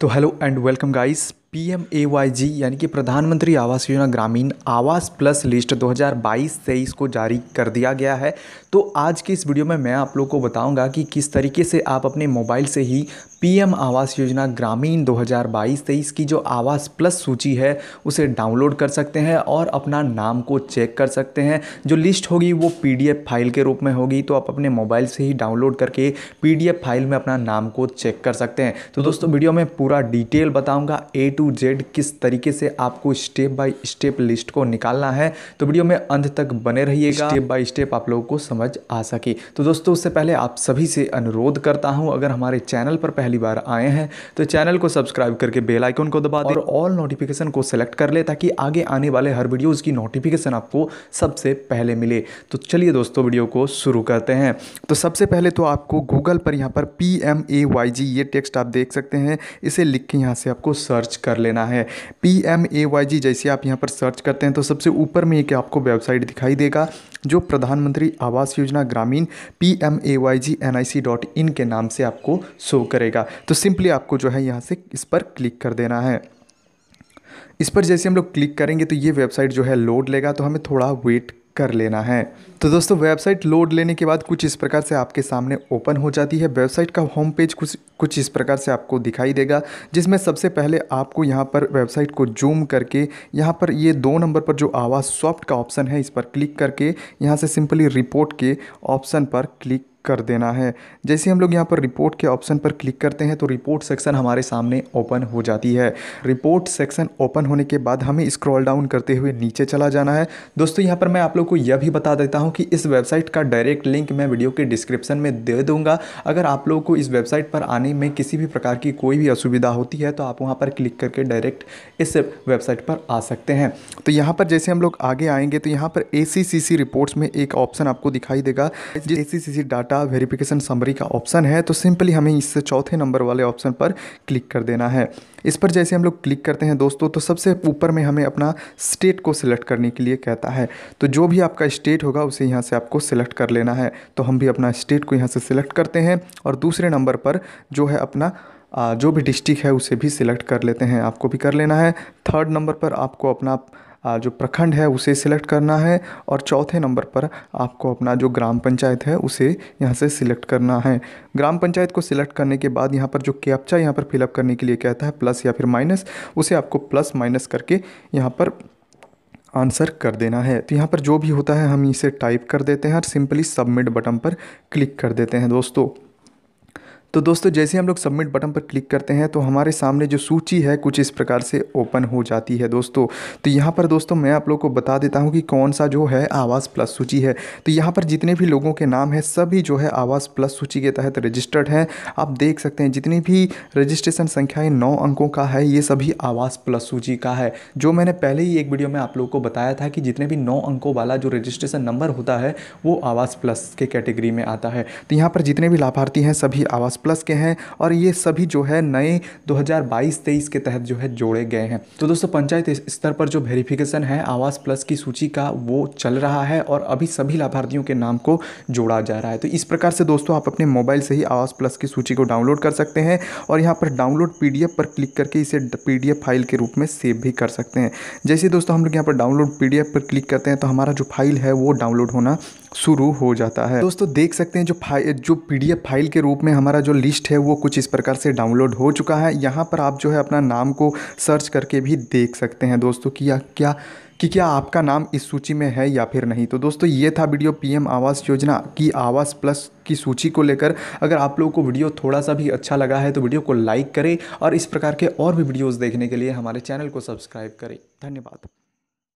तो hello and welcome guys P M A Y G यानी कि प्रधानमंत्री आवास योजना ग्रामीण आवास प्लस लिस्ट 2022 से को जारी कर दिया गया है तो आज के इस वीडियो में मैं आप लोग को बताऊंगा कि किस तरीके से आप अपने मोबाइल से ही पीएम आवास योजना ग्रामीण 2022 से की जो आवास प्लस सूची है उसे डाउनलोड कर सकते हैं और अपना नाम को चेक कर सकते हैं जो लिस्ट होगी वो एफ़ फाइल के रूप में होगी तो आप अपने मोबाइल से ही डाउनलोड करके एफ़ फाइल में अपना नाम को चेक कर सकते हैं तो दोस्तों वीडियो में पूरा डिटेल बताऊँगा एट टू जेड किस तरीके से आपको स्टेप बाय स्टेप लिस्ट को निकालना है तो वीडियो में अंत तक बने रहिएगा स्टेप बाय स्टेप आप लोगों को समझ आ सके तो दोस्तों उससे पहले आप सभी से अनुरोध करता हूँ अगर हमारे चैनल पर पहली बार आए हैं तो चैनल को सब्सक्राइब करके बेल आइकन को दबा दें और ऑल नोटिफिकेशन को सेलेक्ट कर ले ताकि आगे आने वाले हर वीडियोज़ की नोटिफिकेशन आपको सबसे पहले मिले तो चलिए दोस्तों वीडियो को शुरू करते हैं तो सबसे पहले तो आपको गूगल पर यहाँ पर P M A Y G ये टेक्स्ट आप देख सकते हैं इसे लिख के यहाँ से आपको सर्च कर कर लेना है P M A Y G जैसे आप यहाँ पर सर्च करते हैं तो सबसे ऊपर में एक आपको वेबसाइट दिखाई देगा जो प्रधानमंत्री आवास योजना ग्रामीण P M A Y G N I C dot in के नाम से आपको शो करेगा तो सिंपली आपको जो है यहाँ से इस पर क्लिक कर देना है इस पर जैसे हम लोग क्लिक करेंगे तो ये वेबसाइट जो है लोड लेगा तो हमें थोड़ा वेट कर लेना है तो दोस्तों वेबसाइट लोड लेने के बाद कुछ इस प्रकार से आपके सामने ओपन हो जाती है वेबसाइट का होम पेज कुछ कुछ इस प्रकार से आपको दिखाई देगा जिसमें सबसे पहले आपको यहाँ पर वेबसाइट को जूम करके यहाँ पर ये दो नंबर पर जो आवाज़ सॉफ्ट का ऑप्शन है इस पर क्लिक करके यहाँ से सिंपली रिपोर्ट के ऑप्शन पर क्लिक कर देना है जैसे हम लोग यहाँ पर रिपोर्ट के ऑप्शन पर क्लिक करते हैं तो रिपोर्ट सेक्शन हमारे सामने ओपन हो जाती है रिपोर्ट सेक्शन ओपन होने के बाद हमें स्क्रॉल डाउन करते हुए नीचे चला जाना है दोस्तों यहाँ पर मैं आप लोग को यह भी बता देता हूँ कि इस वेबसाइट का डायरेक्ट लिंक मैं वीडियो के डिस्क्रिप्शन में दे दूँगा अगर आप लोग को इस वेबसाइट पर आने में किसी भी प्रकार की कोई भी असुविधा होती है तो आप वहाँ पर क्लिक करके डायरेक्ट इस वेबसाइट पर आ सकते हैं तो यहाँ पर जैसे हम लोग आगे आएंगे तो यहाँ पर ए रिपोर्ट्स में एक ऑप्शन आपको दिखाई देगा ए सी डाटा का वेरिफिकेशन समरी का ऑप्शन है तो सिंपली हमें इस चौथे नंबर वाले ऑप्शन पर क्लिक कर देना है इस पर जैसे हम लोग क्लिक करते हैं दोस्तों तो सबसे ऊपर में हमें अपना स्टेट को सिलेक्ट करने के लिए कहता है तो जो भी आपका स्टेट होगा उसे यहाँ से आपको सिलेक्ट कर लेना है तो हम भी अपना स्टेट को यहाँ से सिलेक्ट करते हैं और दूसरे नंबर पर जो है अपना जो भी डिस्ट्रिक्ट है उसे भी सिलेक्ट कर लेते हैं आपको भी कर लेना है थर्ड नंबर पर आपको अपना जो प्रखंड है उसे सिलेक्ट करना है और चौथे नंबर पर आपको अपना जो ग्राम पंचायत है उसे यहाँ से सिलेक्ट करना है ग्राम पंचायत को सिलेक्ट करने के बाद यहाँ पर जो कैप्चा यहाँ पर फिलअप करने के लिए कहता है प्लस या फिर माइनस उसे आपको प्लस माइनस करके यहाँ पर आंसर कर देना है तो यहाँ पर जो भी होता है हम इसे टाइप कर देते हैं और सिंपली सबमिट बटन पर क्लिक कर देते हैं दोस्तों तो दोस्तों जैसे हम लोग सबमिट बटन पर क्लिक करते हैं तो हमारे सामने जो सूची है कुछ इस प्रकार से ओपन हो जाती है दोस्तों तो यहाँ पर दोस्तों मैं आप लोग को बता देता हूँ कि कौन सा जो है आवास प्लस सूची है तो यहाँ पर जितने भी लोगों के नाम हैं सभी जो है आवास प्लस सूची के तहत रजिस्टर्ड हैं आप देख सकते हैं जितनी भी रजिस्ट्रेशन संख्याएँ नौ अंकों का है ये सभी आवास प्लस सूची का है जो मैंने पहले ही एक वीडियो में आप लोग को बताया था कि जितने भी नौ अंकों वाला जो रजिस्ट्रेशन नंबर होता है वो आवास प्लस के कैटेगरी में आता है तो यहाँ पर जितने भी लाभार्थी हैं सभी आवास प्लस के हैं और ये सभी जो है नए 2022-23 के तहत जो है जोड़े गए हैं तो दोस्तों पंचायत स्तर पर जो वेरिफिकेशन है आवास प्लस की सूची का वो चल रहा है और अभी सभी लाभार्थियों के नाम को जोड़ा जा रहा है तो इस प्रकार से दोस्तों आप अपने मोबाइल से ही आवास प्लस की सूची को डाउनलोड कर सकते हैं और यहाँ पर डाउनलोड पी पर क्लिक करके इसे पी फाइल के रूप में सेव भी कर सकते हैं जैसे दोस्तों हम लोग यहाँ पर डाउनलोड पी पर क्लिक करते हैं तो हमारा जो फाइल है वो डाउनलोड होना शुरू हो जाता है दोस्तों देख सकते हैं जो फाइल जो पीडीएफ फाइल के रूप में हमारा जो लिस्ट है वो कुछ इस प्रकार से डाउनलोड हो चुका है यहाँ पर आप जो है अपना नाम को सर्च करके भी देख सकते हैं दोस्तों कि या क्या कि क्या आपका नाम इस सूची में है या फिर नहीं तो दोस्तों ये था वीडियो पीएम आवास योजना की आवास प्लस की सूची को लेकर अगर आप लोगों को वीडियो थोड़ा सा भी अच्छा लगा है तो वीडियो को लाइक करें और इस प्रकार के और भी वीडियोस देखने के लिए हमारे चैनल को सब्सक्राइब करें धन्यवाद